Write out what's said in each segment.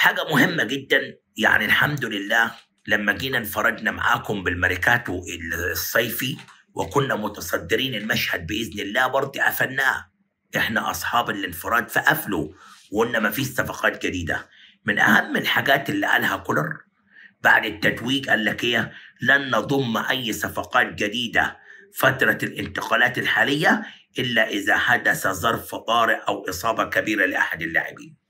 حاجة مهمة جدا يعني الحمد لله لما جينا انفردنا معاكم بالماريكاتو الصيفي وكنا متصدرين المشهد بإذن الله برضه قفلناه احنا أصحاب الانفراد فقفلوا وقلنا ما فيش صفقات جديدة من أهم الحاجات اللي قالها كولر بعد التتويج قال لك ايه لن نضم أي صفقات جديدة فترة الانتقالات الحالية إلا إذا حدث ظرف طارئ أو إصابة كبيرة لأحد اللاعبين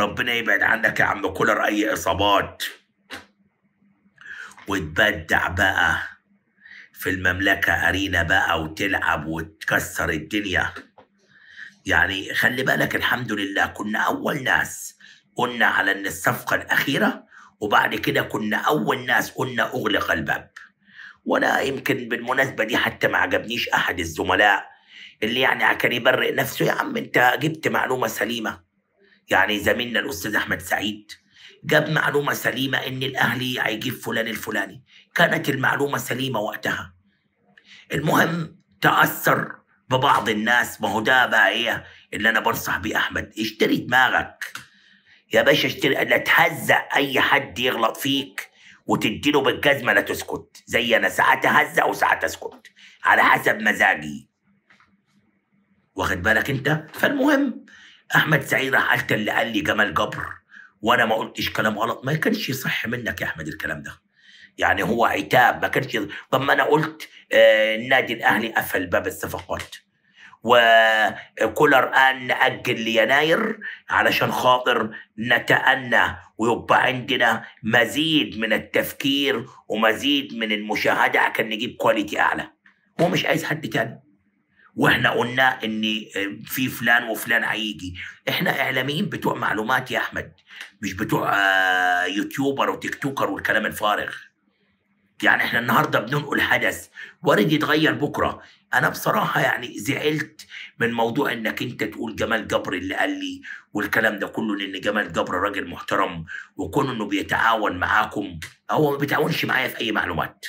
ربنا يبعد عنك يا عم كولر اي اصابات وتبدع بقى في المملكه ارينا بقى وتلعب وتكسر الدنيا يعني خلي بالك الحمد لله كنا اول ناس قلنا على ان الصفقه الاخيره وبعد كده كنا اول ناس قلنا اغلق الباب وانا يمكن بالمناسبه دي حتى ما عجبنيش احد الزملاء اللي يعني كان يبرئ نفسه يا عم انت جبت معلومه سليمه يعني زميلنا الاستاذ احمد سعيد جاب معلومه سليمه ان الاهلي هيجيب فلان الفلاني كانت المعلومه سليمه وقتها المهم تاثر ببعض الناس ما هو ده بقى ايه اللي انا بنصح بيه احمد اشتري دماغك يا باشا اشتري لا تهزق اي حد يغلط فيك وتديله بالجزمه لا تسكت زي انا ساعات اهزق وساعات اسكت على حسب مزاجي واخد بالك انت فالمهم احمد سعيد راح قال اللي قال لي جمال جبر وانا ما قلتش كلام غلط ما كانش يصح منك يا احمد الكلام ده يعني هو عتاب ما كانش طب ما انا قلت آه النادي الاهلي قفل باب الصفقات وكولر قال نأجل ليناير علشان خاطر نتأنى ويبقى عندنا مزيد من التفكير ومزيد من المشاهدة عشان نجيب كواليتي أعلى هو مش عايز حد تاني واحنا قلنا ان آه، في فلان وفلان هيجي احنا اعلاميين بتوع معلومات يا احمد مش بتوع آه، يوتيوبر وتيك توكر والكلام الفارغ يعني احنا النهارده بننقل حدث وارد يتغير بكره انا بصراحه يعني زعلت من موضوع انك انت تقول جمال جبر اللي قال لي والكلام ده كله لان جمال جبر راجل محترم وكون انه بيتعاون معاكم هو ما بيتعاونش معايا في اي معلومات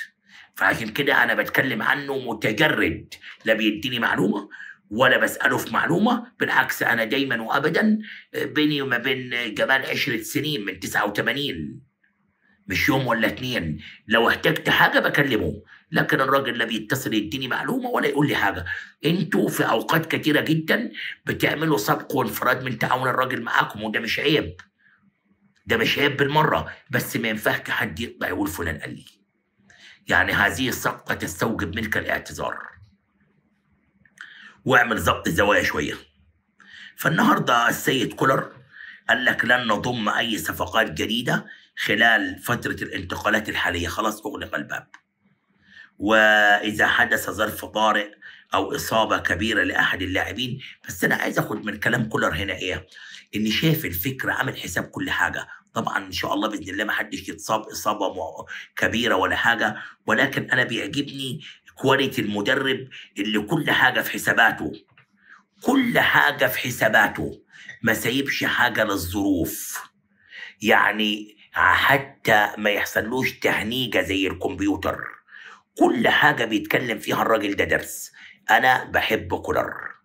فعشان كده انا بتكلم عنه متجرد لا بيديني معلومه ولا بساله في معلومه بالعكس انا دايما وابدا بيني وما بين جمال عشرة سنين من 89 مش يوم ولا اتنين لو احتجت حاجه بكلمه لكن الراجل لا بيتصل يديني معلومه ولا يقول لي حاجه انتوا في اوقات كتيره جدا بتعملوا سبق وانفراد من تعاون الراجل معاكم وده مش عيب ده مش عيب بالمره بس ما ينفعش حد يقطع يقول فلان قال لي يعني هذه السقطة تستوجب منك الاعتذار واعمل ضبط الزوايا شوية فالنهاردة السيد كولر قال لك لن نضم أي صفقات جديدة خلال فترة الانتقالات الحالية خلاص أغلق الباب وإذا حدث ظرف طارئ أو إصابة كبيرة لأحد اللاعبين بس أنا عايز أخد من كلام كولر هنا إيه إن شايف الفكرة عامل حساب كل حاجة طبعا ان شاء الله باذن الله ما حدش يتصاب اصابه كبيره ولا حاجه ولكن انا بيعجبني كواليتي المدرب اللي كل حاجه في حساباته كل حاجه في حساباته ما سايبش حاجه للظروف يعني حتى ما يحصلوش تهنيجه زي الكمبيوتر كل حاجه بيتكلم فيها الراجل ده درس انا بحب كولر